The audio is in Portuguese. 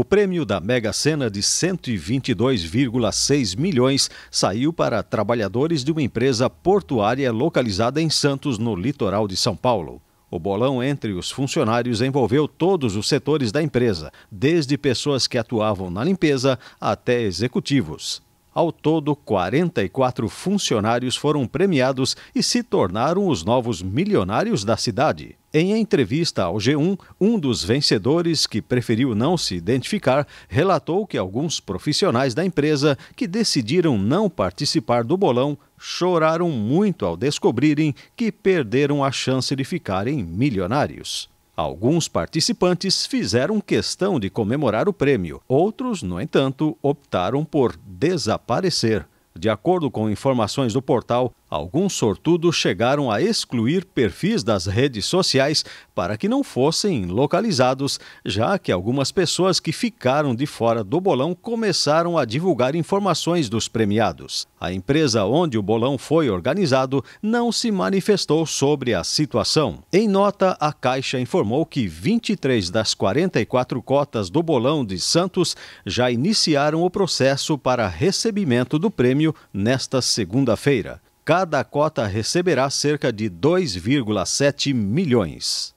O prêmio da Mega Sena de 122,6 milhões saiu para trabalhadores de uma empresa portuária localizada em Santos, no litoral de São Paulo. O bolão entre os funcionários envolveu todos os setores da empresa, desde pessoas que atuavam na limpeza até executivos. Ao todo, 44 funcionários foram premiados e se tornaram os novos milionários da cidade. Em entrevista ao G1, um dos vencedores, que preferiu não se identificar, relatou que alguns profissionais da empresa que decidiram não participar do bolão choraram muito ao descobrirem que perderam a chance de ficarem milionários. Alguns participantes fizeram questão de comemorar o prêmio, outros, no entanto, optaram por desaparecer. De acordo com informações do portal alguns sortudos chegaram a excluir perfis das redes sociais para que não fossem localizados, já que algumas pessoas que ficaram de fora do bolão começaram a divulgar informações dos premiados. A empresa onde o bolão foi organizado não se manifestou sobre a situação. Em nota, a Caixa informou que 23 das 44 cotas do bolão de Santos já iniciaram o processo para recebimento do prêmio nesta segunda-feira cada cota receberá cerca de 2,7 milhões.